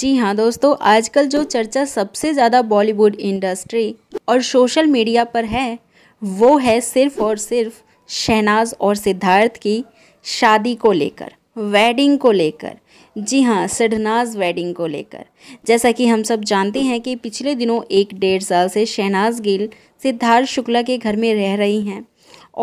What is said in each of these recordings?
जी हाँ दोस्तों आजकल जो चर्चा सबसे ज़्यादा बॉलीवुड इंडस्ट्री और सोशल मीडिया पर है वो है सिर्फ और सिर्फ शहनाज और सिद्धार्थ की शादी को लेकर वेडिंग को लेकर जी हाँ शहनाज वेडिंग को लेकर जैसा कि हम सब जानते हैं कि पिछले दिनों एक डेढ़ साल से शहनाज गिल सिद्धार्थ शुक्ला के घर में रह रही हैं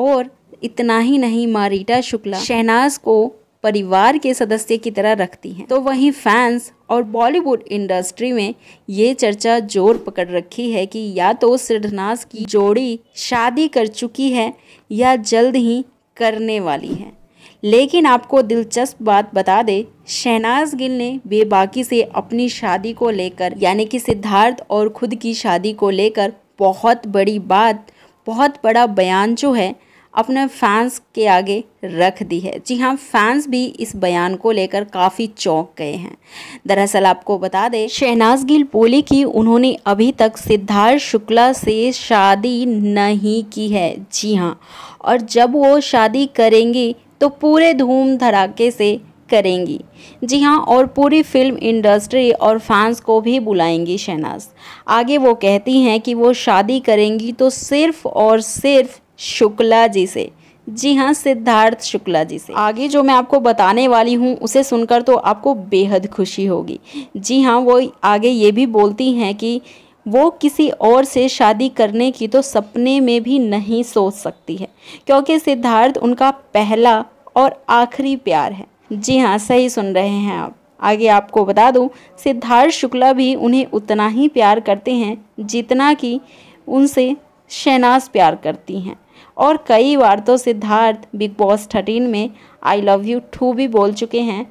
और इतना ही नहीं मारीटा शुक्ला शहनाज को परिवार के सदस्य की तरह रखती हैं तो वहीं फैंस और बॉलीवुड इंडस्ट्री में ये चर्चा जोर पकड़ रखी है कि या तो सिद्धनाथ की जोड़ी शादी कर चुकी है या जल्द ही करने वाली है लेकिन आपको दिलचस्प बात बता दे शहनाज गिल ने बेबाकी से अपनी शादी को लेकर यानी कि सिद्धार्थ और खुद की शादी को लेकर बहुत बड़ी बात बहुत बड़ा बयान जो है अपने फैंस के आगे रख दी है जी हाँ फैंस भी इस बयान को लेकर काफ़ी चौंक गए हैं दरअसल आपको बता दें शहनाज गिल बोली कि उन्होंने अभी तक सिद्धार्थ शुक्ला से शादी नहीं की है जी हाँ और जब वो शादी करेंगी तो पूरे धूम धड़ाके से करेंगी जी हाँ और पूरी फिल्म इंडस्ट्री और फैंस को भी बुलाएंगी शहनाज आगे वो कहती हैं कि वो शादी करेंगी तो सिर्फ और सिर्फ शुक्ला जी से जी हाँ सिद्धार्थ शुक्ला जी से आगे जो मैं आपको बताने वाली हूँ उसे सुनकर तो आपको बेहद खुशी होगी जी हाँ वो आगे ये भी बोलती हैं कि वो किसी और से शादी करने की तो सपने में भी नहीं सोच सकती है क्योंकि सिद्धार्थ उनका पहला और आखिरी प्यार है जी हाँ सही सुन रहे हैं आप आगे आपको बता दूँ सिद्धार्थ शुक्ला भी उन्हें उतना ही प्यार करते हैं जितना कि उनसे शहनाज प्यार करती हैं और कई बार तो सिद्धार्थ बिग बॉस थर्टीन में आई लव यू टू भी बोल चुके हैं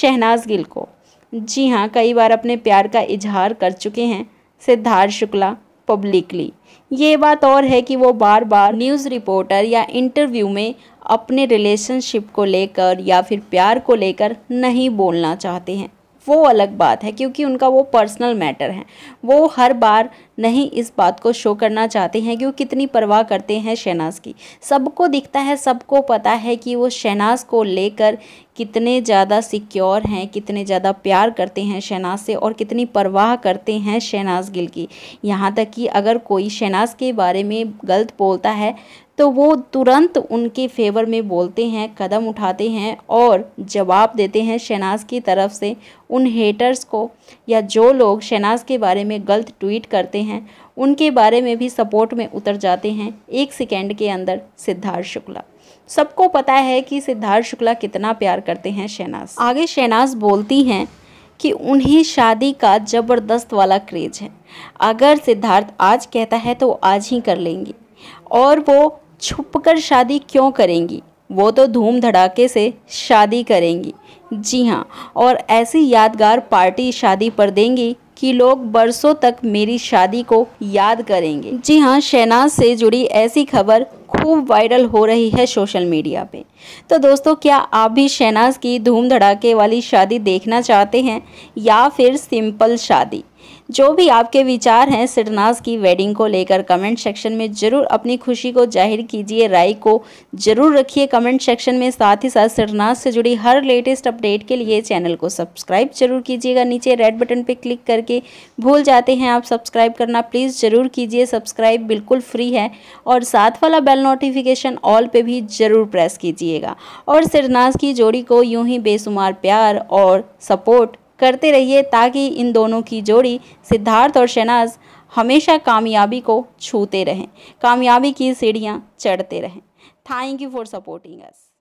शहनाज गिल को जी हाँ कई बार अपने प्यार का इजहार कर चुके हैं सिद्धार्थ शुक्ला पब्लिकली ये बात और है कि वो बार बार न्यूज़ रिपोर्टर या इंटरव्यू में अपने रिलेशनशिप को लेकर या फिर प्यार को लेकर नहीं बोलना चाहते हैं वो अलग बात है क्योंकि उनका वो पर्सनल मैटर है वो हर बार नहीं इस बात को शो करना चाहते हैं कि वो कितनी परवाह करते हैं शहनाज की सबको दिखता है सबको पता है कि वो शहनाज को लेकर कितने ज़्यादा सिक्योर हैं कितने ज़्यादा प्यार करते हैं शहनाज से और कितनी परवाह करते हैं शहनाज गिल की यहाँ तक कि अगर कोई शहनाज के बारे में गलत बोलता है तो वो तुरंत उनके फेवर में बोलते हैं कदम उठाते हैं और जवाब देते हैं शहनाज की तरफ से उन हेटर्स को या जो लोग शहनाज के बारे में गलत ट्वीट करते हैं उनके बारे में भी सपोर्ट में उतर जाते हैं एक सेकेंड के अंदर सिद्धार्थ शुक्ला सबको पता है कि सिद्धार्थ शुक्ला कितना प्यार करते हैं शहनाज आगे शहनाज बोलती हैं कि उन्हें शादी का ज़बरदस्त वाला क्रेज है अगर सिद्धार्थ आज कहता है तो आज ही कर लेंगी और वो छुप कर शादी क्यों करेंगी वो तो धूम धड़ाके से शादी करेंगी जी हाँ और ऐसी यादगार पार्टी शादी पर देंगी कि लोग बरसों तक मेरी शादी को याद करेंगे जी हाँ शहनाज से जुड़ी ऐसी खबर खूब वायरल हो रही है सोशल मीडिया पे तो दोस्तों क्या आप भी शहनाज की धूम धड़ाके वाली शादी देखना चाहते हैं या फिर सिंपल शादी जो भी आपके विचार हैं सिडनाज की वेडिंग को लेकर कमेंट सेक्शन में ज़रूर अपनी खुशी को जाहिर कीजिए राय को ज़रूर रखिए कमेंट सेक्शन में साथ ही साथ सिडनाज से जुड़ी हर लेटेस्ट अपडेट के लिए चैनल को सब्सक्राइब जरूर कीजिएगा नीचे रेड बटन पर क्लिक करके भूल जाते हैं आप सब्सक्राइब करना प्लीज़ ज़रूर कीजिए सब्सक्राइब बिल्कुल फ्री है और साथ वाला बेल नोटिफिकेशन ऑल पर भी ज़रूर प्रेस कीजिएगा और सिरनाज की जोड़ी को यूं ही बेशुमार प्यार और सपोर्ट करते रहिए ताकि इन दोनों की जोड़ी सिद्धार्थ और शहनाज हमेशा कामयाबी को छूते रहें कामयाबी की सीढ़ियाँ चढ़ते रहें thank you for supporting us